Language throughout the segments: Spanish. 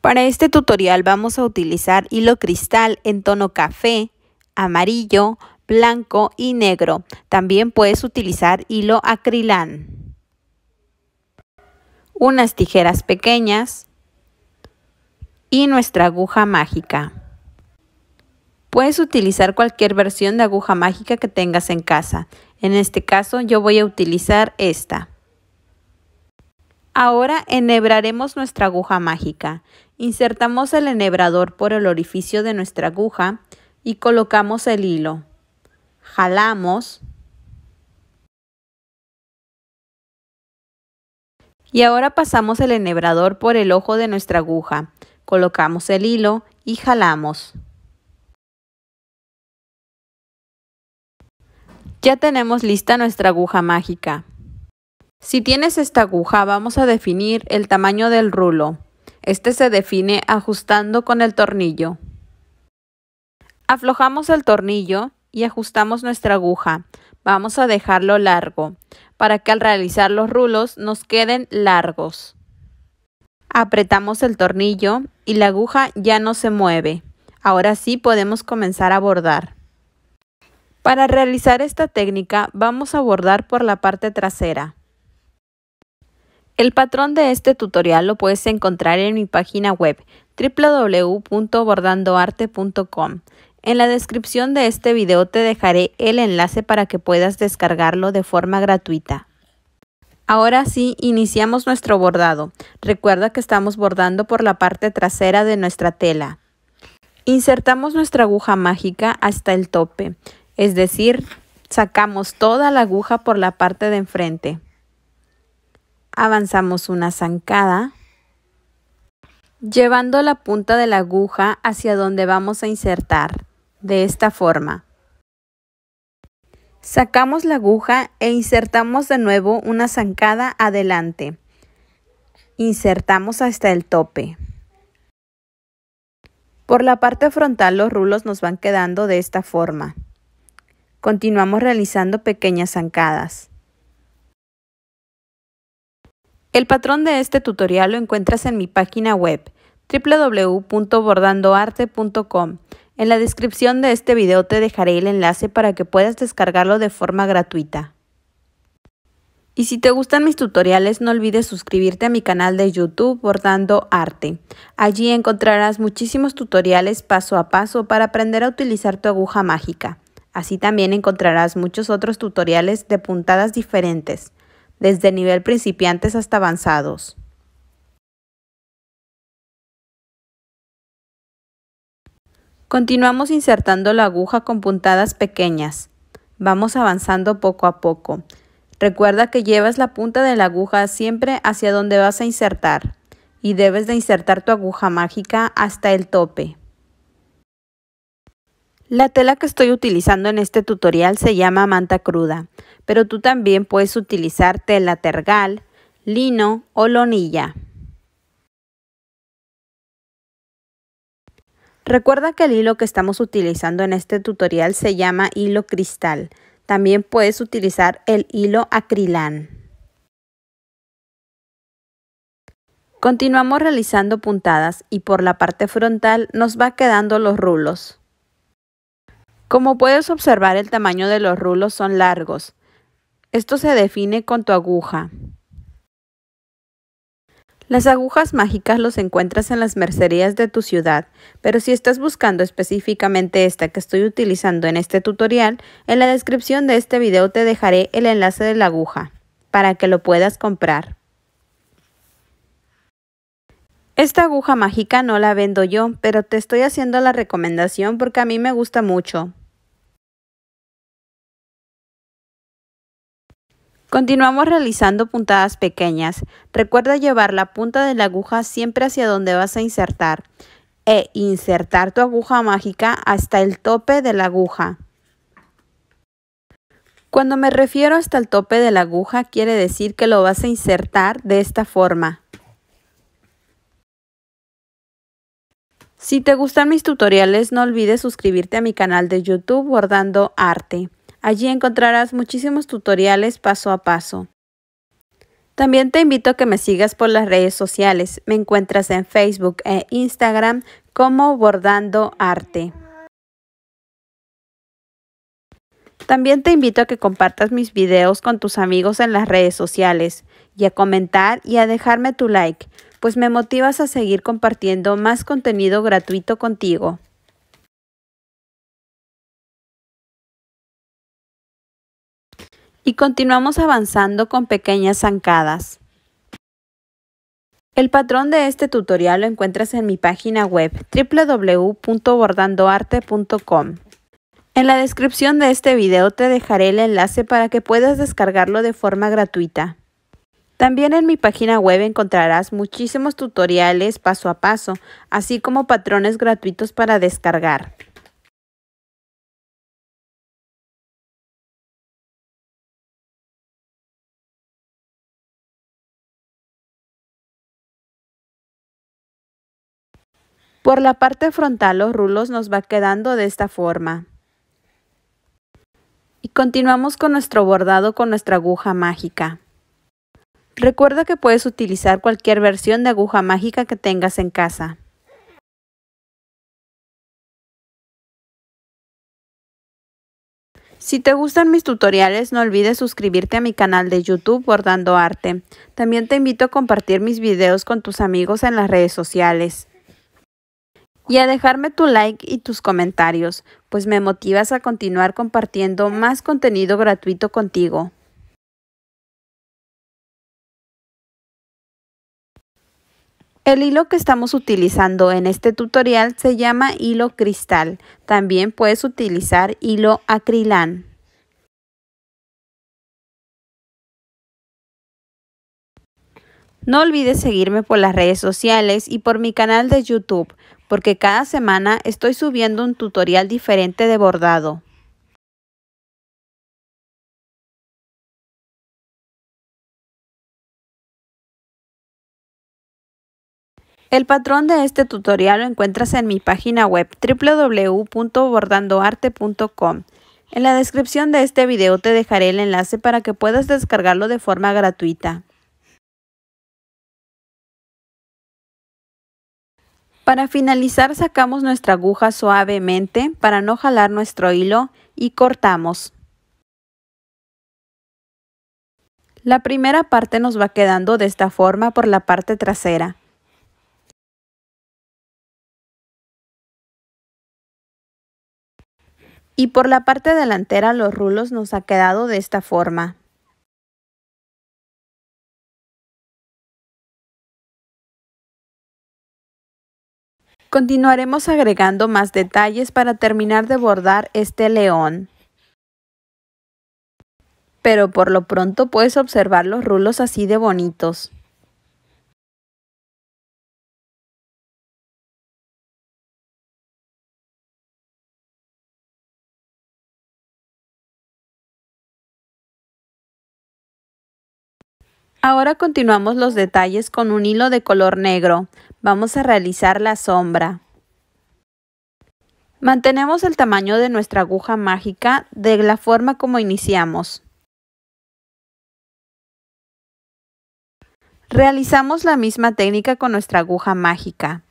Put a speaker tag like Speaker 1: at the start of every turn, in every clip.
Speaker 1: Para este tutorial vamos a utilizar hilo cristal en tono café, amarillo, blanco y negro. También puedes utilizar hilo acrilán. Unas tijeras pequeñas y nuestra aguja mágica. Puedes utilizar cualquier versión de aguja mágica que tengas en casa. En este caso yo voy a utilizar esta. Ahora enhebraremos nuestra aguja mágica. Insertamos el enhebrador por el orificio de nuestra aguja y colocamos el hilo. Jalamos. Y ahora pasamos el enhebrador por el ojo de nuestra aguja. Colocamos el hilo y jalamos. Ya tenemos lista nuestra aguja mágica. Si tienes esta aguja, vamos a definir el tamaño del rulo. Este se define ajustando con el tornillo. Aflojamos el tornillo y ajustamos nuestra aguja. Vamos a dejarlo largo para que al realizar los rulos nos queden largos. Apretamos el tornillo y la aguja ya no se mueve. Ahora sí podemos comenzar a bordar. Para realizar esta técnica vamos a bordar por la parte trasera. El patrón de este tutorial lo puedes encontrar en mi página web www.bordandoarte.com. En la descripción de este video te dejaré el enlace para que puedas descargarlo de forma gratuita. Ahora sí, iniciamos nuestro bordado. Recuerda que estamos bordando por la parte trasera de nuestra tela. Insertamos nuestra aguja mágica hasta el tope, es decir, sacamos toda la aguja por la parte de enfrente. Avanzamos una zancada, llevando la punta de la aguja hacia donde vamos a insertar, de esta forma. Sacamos la aguja e insertamos de nuevo una zancada adelante. Insertamos hasta el tope. Por la parte frontal los rulos nos van quedando de esta forma. Continuamos realizando pequeñas zancadas. El patrón de este tutorial lo encuentras en mi página web www.bordandoarte.com. En la descripción de este video te dejaré el enlace para que puedas descargarlo de forma gratuita. Y si te gustan mis tutoriales, no olvides suscribirte a mi canal de YouTube Bordando Arte. Allí encontrarás muchísimos tutoriales paso a paso para aprender a utilizar tu aguja mágica. Así también encontrarás muchos otros tutoriales de puntadas diferentes
Speaker 2: desde nivel principiantes hasta avanzados. Continuamos insertando la
Speaker 1: aguja con puntadas pequeñas. Vamos avanzando poco a poco. Recuerda que llevas la punta de la aguja siempre hacia donde vas a insertar y debes de insertar tu aguja mágica hasta el tope. La tela que estoy utilizando en este tutorial se llama manta cruda, pero tú también puedes utilizar tela tergal, lino o lonilla. Recuerda que el hilo que estamos utilizando en este tutorial se llama hilo cristal. También puedes utilizar el hilo acrilán. Continuamos realizando puntadas y por la parte frontal nos va quedando los rulos. Como puedes observar, el tamaño de los rulos son largos. Esto se define con tu aguja. Las agujas mágicas los encuentras en las mercerías de tu ciudad, pero si estás buscando específicamente esta que estoy utilizando en este tutorial, en la descripción de este video te dejaré el enlace de la aguja, para que lo puedas comprar. Esta aguja mágica no la vendo yo, pero te estoy haciendo la recomendación porque a mí me gusta mucho,
Speaker 2: Continuamos realizando puntadas pequeñas. Recuerda llevar la punta de la aguja siempre hacia
Speaker 1: donde vas a insertar e insertar tu aguja mágica hasta el tope de la aguja. Cuando me refiero hasta el tope de la aguja quiere decir que lo vas a insertar de esta forma. Si te gustan mis tutoriales no olvides suscribirte a mi canal de YouTube Bordando Arte. Allí encontrarás muchísimos tutoriales paso a paso. También te invito a que me sigas por las redes sociales. Me encuentras en Facebook e Instagram como Bordando Arte. También te invito a que compartas mis videos con tus amigos en las redes sociales y a comentar y a dejarme tu like, pues me motivas a seguir
Speaker 2: compartiendo más contenido gratuito contigo. y continuamos avanzando con pequeñas zancadas. El patrón de este tutorial
Speaker 1: lo encuentras en mi página web www.bordandoarte.com. En la descripción de este video te dejaré el enlace para que puedas descargarlo de forma gratuita. También en mi página web encontrarás muchísimos tutoriales paso
Speaker 2: a paso, así como patrones gratuitos para descargar. Por la parte frontal los rulos nos va quedando de esta forma.
Speaker 1: Y continuamos con nuestro bordado con nuestra aguja mágica.
Speaker 2: Recuerda que puedes utilizar cualquier versión de aguja mágica que tengas en casa. Si te gustan mis tutoriales, no olvides suscribirte a mi canal de
Speaker 1: YouTube Bordando Arte. También te invito a compartir mis videos con tus amigos en las redes sociales y a dejarme tu like y tus comentarios, pues me
Speaker 2: motivas a continuar compartiendo más contenido gratuito contigo. El hilo que estamos
Speaker 1: utilizando en este tutorial se llama hilo cristal. También puedes utilizar
Speaker 2: hilo acrilán. No olvides seguirme por las redes sociales y por mi canal de YouTube porque cada semana estoy subiendo un tutorial diferente de bordado. El patrón de este tutorial lo encuentras en mi página web www.bordandoarte.com.
Speaker 1: En la descripción de este video te dejaré el enlace para que puedas descargarlo de
Speaker 2: forma gratuita. Para finalizar sacamos nuestra aguja suavemente para no jalar nuestro
Speaker 1: hilo y cortamos.
Speaker 2: La primera parte nos va quedando de esta forma por la parte trasera. Y por la parte delantera los rulos nos ha quedado de esta forma. Continuaremos agregando más detalles para terminar de bordar este león. Pero por lo pronto puedes observar los rulos así de bonitos. Ahora continuamos los detalles con un hilo de color negro. Vamos
Speaker 1: a realizar la sombra. Mantenemos el tamaño de nuestra aguja mágica de la forma como iniciamos. Realizamos la misma técnica con nuestra aguja mágica.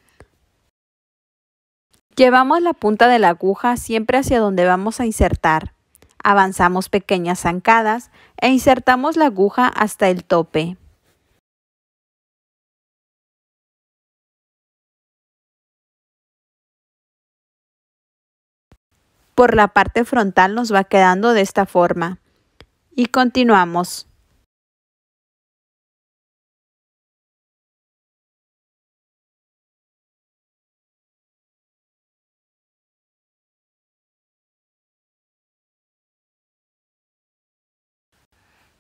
Speaker 1: Llevamos la punta de la aguja siempre hacia donde vamos a insertar. Avanzamos pequeñas zancadas e insertamos la aguja
Speaker 2: hasta el tope. Por la parte frontal nos va quedando de esta forma. Y continuamos.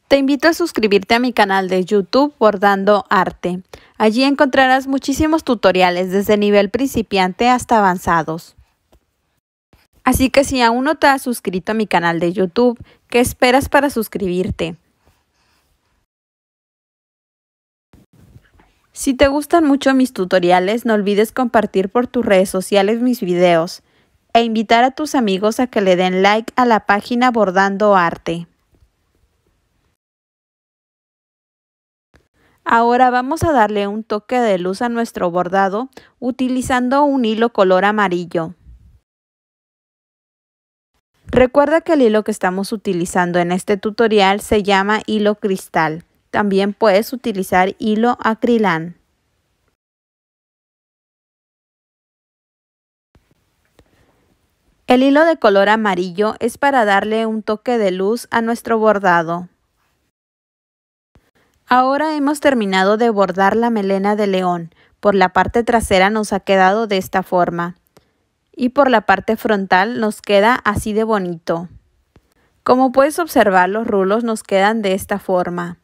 Speaker 2: Te invito a suscribirte a mi canal de YouTube Bordando Arte. Allí encontrarás muchísimos tutoriales
Speaker 1: desde nivel principiante hasta avanzados. Así que si aún no te has suscrito a mi canal de YouTube, ¿qué esperas para suscribirte? Si te gustan mucho mis tutoriales, no olvides compartir por tus redes sociales mis videos e invitar a tus amigos a que le den like a la página Bordando Arte. Ahora vamos a darle un toque de luz a nuestro bordado utilizando un hilo color amarillo. Recuerda que el hilo que estamos utilizando en este tutorial se llama hilo cristal.
Speaker 2: También puedes utilizar hilo acrilán. El hilo de color
Speaker 1: amarillo es para darle un toque de luz a nuestro bordado. Ahora hemos terminado de bordar la melena de león. Por la parte trasera nos ha quedado de esta forma. Y por la parte frontal nos queda así
Speaker 2: de bonito. Como puedes observar, los rulos nos quedan de esta forma.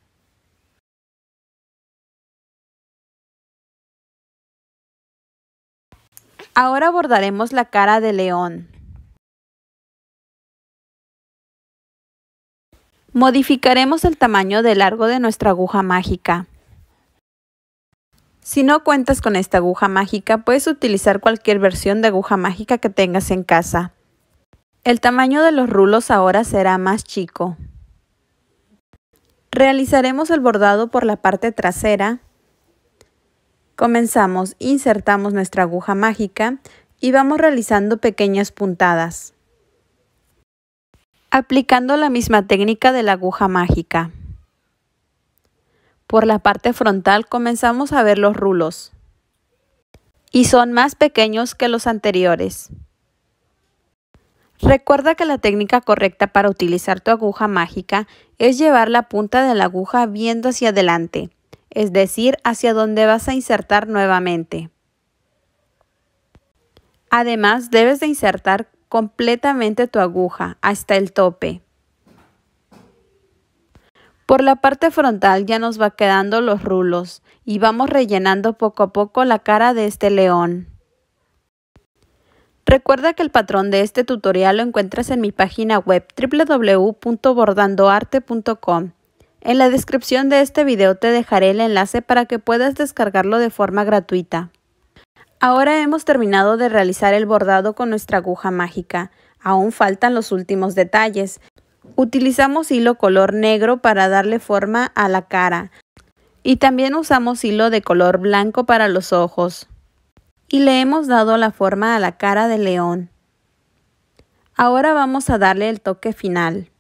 Speaker 2: Ahora bordaremos la cara de león. modificaremos el tamaño de largo
Speaker 1: de nuestra aguja mágica. Si no cuentas con esta aguja mágica, puedes utilizar cualquier versión de aguja mágica que tengas en casa. El tamaño de los rulos ahora será más chico. Realizaremos el bordado por la parte trasera. Comenzamos, insertamos nuestra aguja mágica y vamos realizando pequeñas puntadas aplicando la misma técnica de la aguja mágica. Por la parte frontal comenzamos a ver los rulos y son más pequeños que los anteriores. Recuerda que la técnica correcta para utilizar tu aguja mágica es llevar la punta de la aguja viendo hacia adelante, es decir, hacia donde vas a insertar nuevamente. Además, debes de insertar completamente tu aguja hasta el tope. Por la parte frontal ya nos va quedando los rulos y vamos rellenando poco a poco la cara de este león. Recuerda que el patrón de este tutorial lo encuentras en mi página web www.bordandoarte.com. En la descripción de este video te dejaré el enlace para que puedas descargarlo de forma gratuita. Ahora hemos terminado de realizar el bordado con nuestra aguja mágica. Aún faltan los últimos detalles. Utilizamos hilo color negro para darle forma a la cara. Y también usamos hilo de color blanco para los ojos. Y le hemos dado la forma a la cara de león. Ahora vamos a darle el toque final.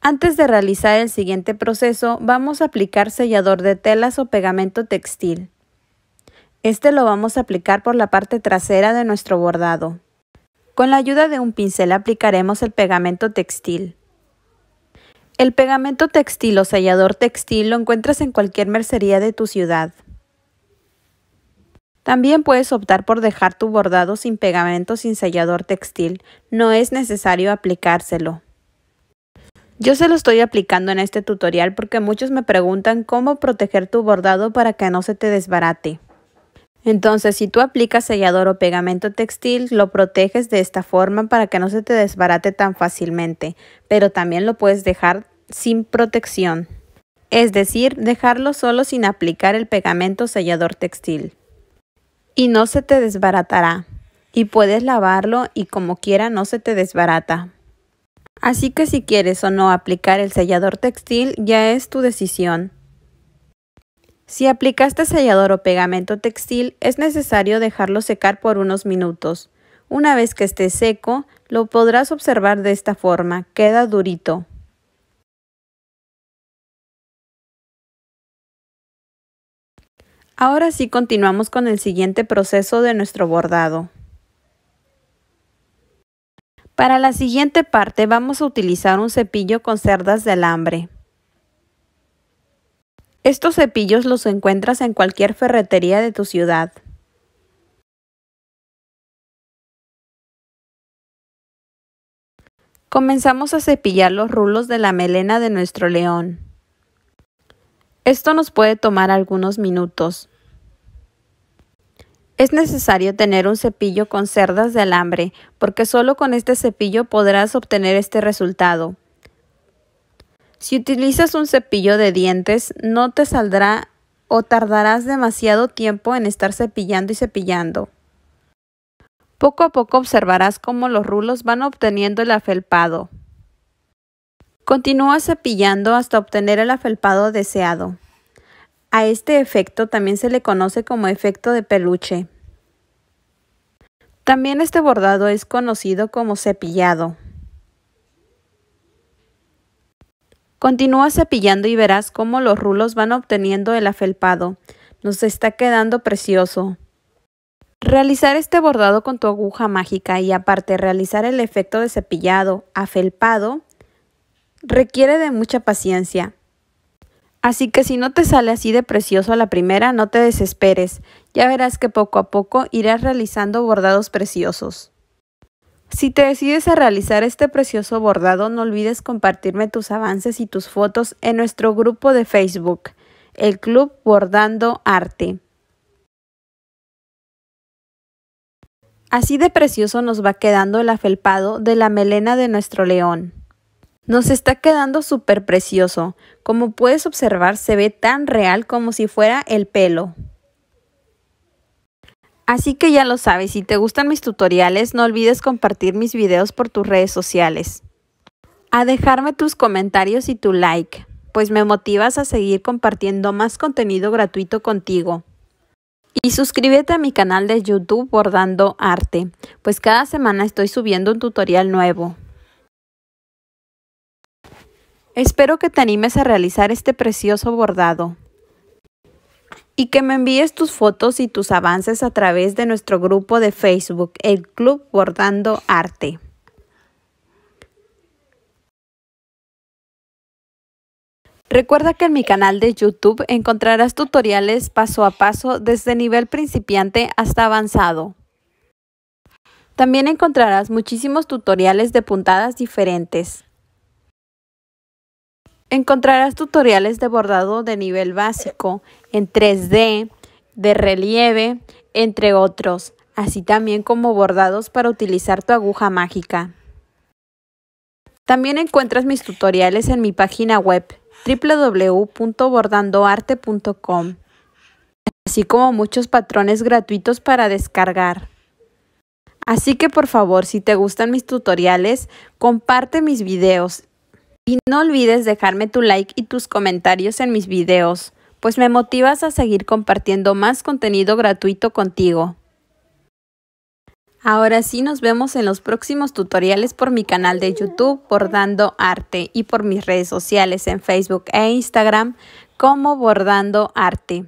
Speaker 1: Antes de realizar el siguiente proceso, vamos a aplicar sellador de telas o pegamento textil. Este lo vamos a aplicar por la parte trasera de nuestro bordado. Con la ayuda de un pincel aplicaremos el pegamento textil. El pegamento textil o sellador textil lo encuentras en cualquier mercería de tu ciudad. También puedes optar por dejar tu bordado sin pegamento sin sellador textil, no es necesario aplicárselo. Yo se lo estoy aplicando en este tutorial porque muchos me preguntan cómo proteger tu bordado para que no se te desbarate. Entonces, si tú aplicas sellador o pegamento textil, lo proteges de esta forma para que no se te desbarate tan fácilmente, pero también lo puedes dejar sin protección, es decir, dejarlo solo sin aplicar el pegamento sellador textil. Y no se te desbaratará, y puedes lavarlo y como quiera no se te desbarata. Así que si quieres o no aplicar el sellador textil ya es tu decisión. Si aplicaste sellador o pegamento textil, es necesario dejarlo secar por unos minutos. Una vez que esté seco, lo podrás observar
Speaker 2: de esta forma, queda durito. Ahora sí continuamos con el siguiente proceso
Speaker 1: de nuestro bordado. Para la siguiente parte vamos a utilizar un cepillo con cerdas de alambre.
Speaker 2: Estos cepillos los encuentras en cualquier ferretería de tu ciudad. Comenzamos a cepillar los rulos de la melena de nuestro león.
Speaker 1: Esto nos puede tomar algunos minutos. Es necesario tener un cepillo con cerdas de alambre, porque solo con este cepillo podrás obtener este resultado. Si utilizas un cepillo de dientes, no te saldrá o tardarás demasiado tiempo en estar cepillando y cepillando. Poco a poco observarás cómo los rulos van obteniendo el afelpado. Continúa cepillando hasta obtener el afelpado deseado. A este efecto también se le conoce como efecto de peluche. También este bordado es conocido como cepillado. Continúa cepillando y verás cómo los rulos van obteniendo el afelpado. Nos está quedando precioso. Realizar este bordado con tu aguja mágica y aparte realizar el efecto de cepillado, afelpado, requiere de mucha paciencia. Así que si no te sale así de precioso a la primera, no te desesperes. Ya verás que poco a poco irás realizando bordados preciosos. Si te decides a realizar este precioso bordado, no olvides compartirme tus avances y tus fotos en nuestro grupo de Facebook, el Club Bordando Arte. Así de precioso nos va quedando el afelpado de la melena de nuestro león. Nos está quedando súper precioso. Como puedes observar, se ve tan real como si fuera el pelo. Así que ya lo sabes, si te gustan mis tutoriales, no olvides compartir mis videos por tus redes sociales. A dejarme tus comentarios y tu like, pues me motivas a seguir compartiendo más contenido gratuito contigo. Y suscríbete a mi canal de YouTube Bordando Arte, pues cada semana estoy subiendo un tutorial nuevo. Espero que te animes a realizar este precioso bordado y que me envíes tus fotos y tus avances a través de nuestro grupo de Facebook, el Club Bordando Arte. Recuerda que en mi canal de YouTube encontrarás tutoriales paso a paso desde nivel principiante hasta avanzado. También encontrarás muchísimos tutoriales de puntadas diferentes. Encontrarás tutoriales de bordado de nivel básico, en 3D, de relieve, entre otros, así también como bordados para utilizar tu aguja mágica. También encuentras mis tutoriales en mi página web www.bordandoarte.com, así como muchos patrones gratuitos para descargar. Así que por favor, si te gustan mis tutoriales, comparte mis videos y no olvides dejarme tu like y tus comentarios en mis videos, pues me motivas a seguir compartiendo más contenido gratuito contigo. Ahora sí nos vemos en los próximos tutoriales por mi canal de YouTube Bordando Arte y por mis redes sociales en Facebook e Instagram
Speaker 2: como Bordando Arte.